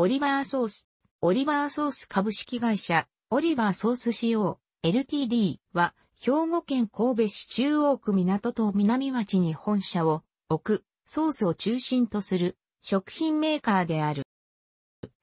オリバーソース、オリバーソース株式会社、オリバーソース仕様、LTD は、兵庫県神戸市中央区港と南町に本社を置く、ソースを中心とする食品メーカーである。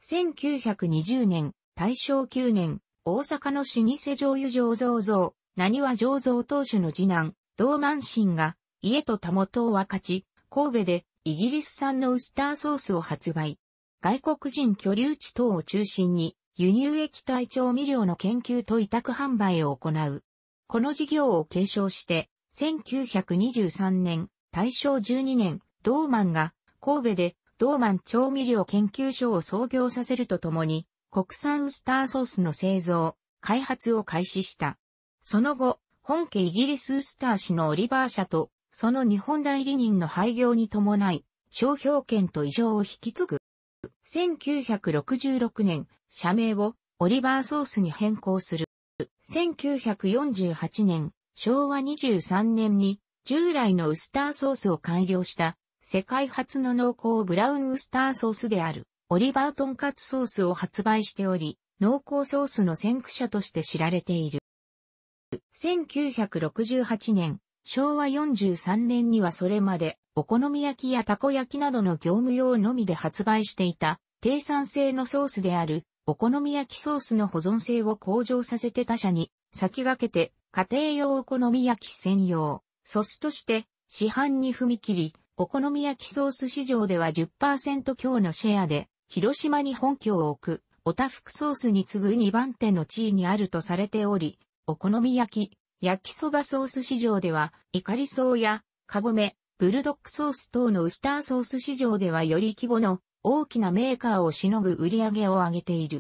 1920年、大正9年、大阪の老舗醤油醸造造、何は醸造当主の次男、道満心が、家と田元を分かち、神戸でイギリス産のウスターソースを発売。外国人居留地等を中心に輸入液体調味料の研究と委託販売を行う。この事業を継承して、1923年、大正12年、ドーマンが神戸でドーマン調味料研究所を創業させるとともに、国産ウスターソースの製造、開発を開始した。その後、本家イギリスウスター氏のオリバー社と、その日本代理人の廃業に伴い、商標権と異常を引き継ぐ。1966年、社名をオリバーソースに変更する。1948年、昭和23年に従来のウスターソースを改良した世界初の濃厚ブラウンウスターソースであるオリバートンカツソースを発売しており、濃厚ソースの先駆者として知られている。1968年、昭和43年にはそれまで、お好み焼きやたこ焼きなどの業務用のみで発売していた、低酸性のソースである、お好み焼きソースの保存性を向上させて他社に、先駆けて、家庭用お好み焼き専用、ソスとして、市販に踏み切り、お好み焼きソース市場では10%強のシェアで、広島に本拠を置く、おたふくソースに次ぐ2番手の地位にあるとされており、お好み焼き、焼きそばソース市場では、イカリソーや、カゴメ、ブルドックソース等のウスターソース市場ではより規模の大きなメーカーをしのぐ売り上げを上げている。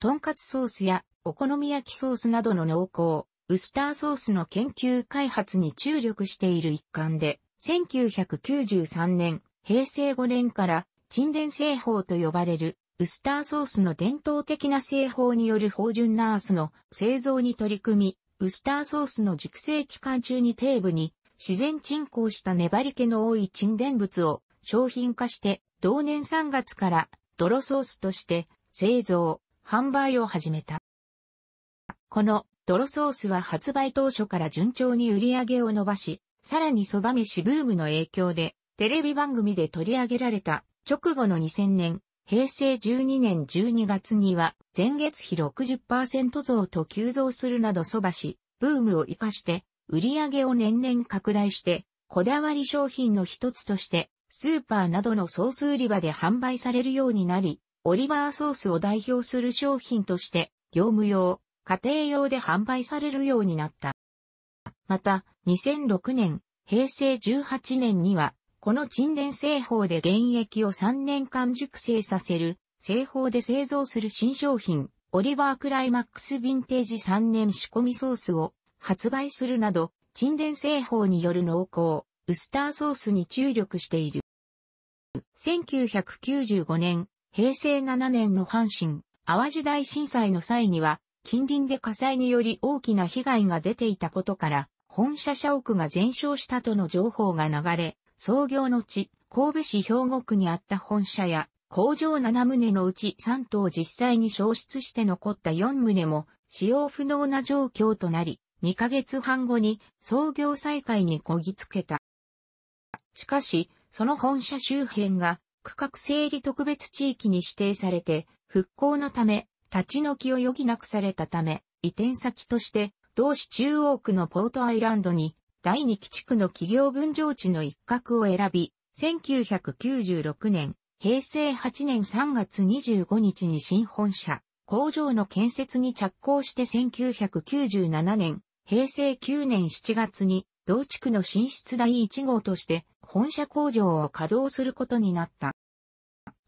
とんかつソースやお好み焼きソースなどの濃厚、ウスターソースの研究開発に注力している一環で、1993年、平成5年から、沈殿製法と呼ばれる、ウスターソースの伝統的な製法による芳醇ナースの製造に取り組み、ウスターソースの熟成期間中に底部に自然沈降した粘り気の多い沈殿物を商品化して同年3月から泥ソースとして製造、販売を始めた。この泥ソースは発売当初から順調に売り上げを伸ばし、さらに蕎麦飯ブームの影響でテレビ番組で取り上げられた直後の2000年、平成12年12月には、前月比60%増と急増するなどそばし、ブームを活かして、売り上げを年々拡大して、こだわり商品の一つとして、スーパーなどのソース売り場で販売されるようになり、オリバーソースを代表する商品として、業務用、家庭用で販売されるようになった。また、2006年、平成18年には、この沈殿製法で現役を3年間熟成させる、製法で製造する新商品、オリバークライマックスヴィンテージ3年仕込みソースを発売するなど、沈殿製法による濃厚、ウスターソースに注力している。1995年、平成7年の阪神、淡路大震災の際には、近隣で火災により大きな被害が出ていたことから、本社社屋が全焼したとの情報が流れ、創業の地、神戸市兵庫区にあった本社や、工場7棟のうち3棟実際に消失して残った4棟も、使用不能な状況となり、2ヶ月半後に創業再開にこぎつけた。しかし、その本社周辺が区画整理特別地域に指定されて、復興のため、立ち退きを余儀なくされたため、移転先として、同市中央区のポートアイランドに第二基地区の企業分譲地の一角を選び、1996年、平成8年3月25日に新本社、工場の建設に着工して1997年、平成9年7月に、同地区の進出第1号として、本社工場を稼働することになった。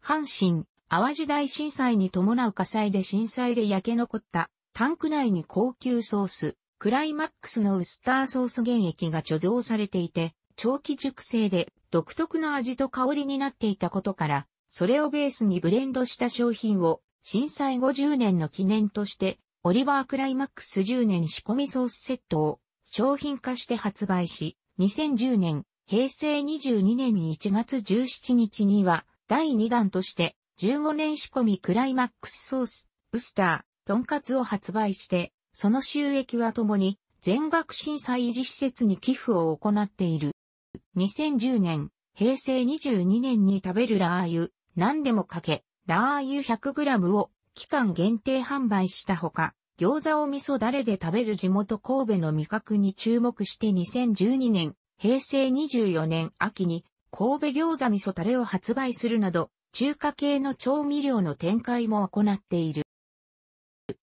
阪神、淡路大震災に伴う火災で震災で焼け残った、タンク内に高級ソース、クライマックスのウスターソース原液が貯蔵されていて、長期熟成で独特の味と香りになっていたことから、それをベースにブレンドした商品を震災50年の記念として、オリバークライマックス10年仕込みソースセットを商品化して発売し、2010年、平成22年1月17日には、第2弾として、15年仕込みクライマックスソース、ウスター、トンカツを発売して、その収益はともに全額震災維持施設に寄付を行っている。2010年、平成22年に食べるラー油、何でもかけ、ラー油 100g を期間限定販売したほか、餃子を味噌だれで食べる地元神戸の味覚に注目して2012年、平成24年秋に神戸餃子味噌タレを発売するなど、中華系の調味料の展開も行っている。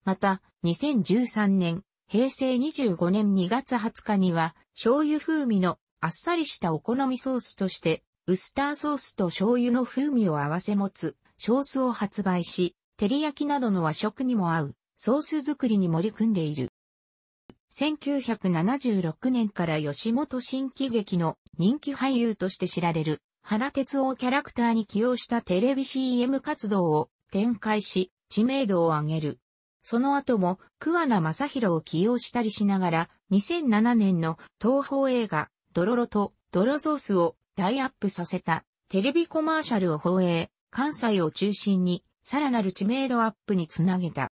また、2013年、平成25年2月20日には、醤油風味のあっさりしたお好みソースとして、ウスターソースと醤油の風味を合わせ持つ、ソースを発売し、照り焼きなどの和食にも合う、ソース作りに盛り組んでいる。1976年から吉本新喜劇の人気俳優として知られる原哲夫キャラクターに起用したテレビ CM 活動を展開し知名度を上げる。その後も桑名正宏を起用したりしながら、2007年の東宝映画、ドロロとドロソースを大アップさせたテレビコマーシャルを放映、関西を中心にさらなる知名度アップにつなげた。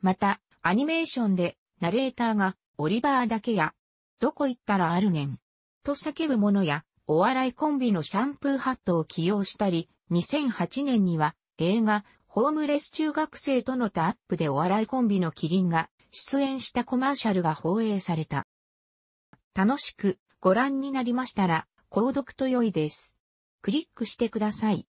また、アニメーションでナレーターがオリバーだけや、どこ行ったらあるねん、と叫ぶものや、お笑いコンビのシャンプーハットを起用したり、2008年には映画、ホームレス中学生とのタップでお笑いコンビのキリンが出演したコマーシャルが放映された。楽しくご覧になりましたら、購読と良いです。クリックしてください。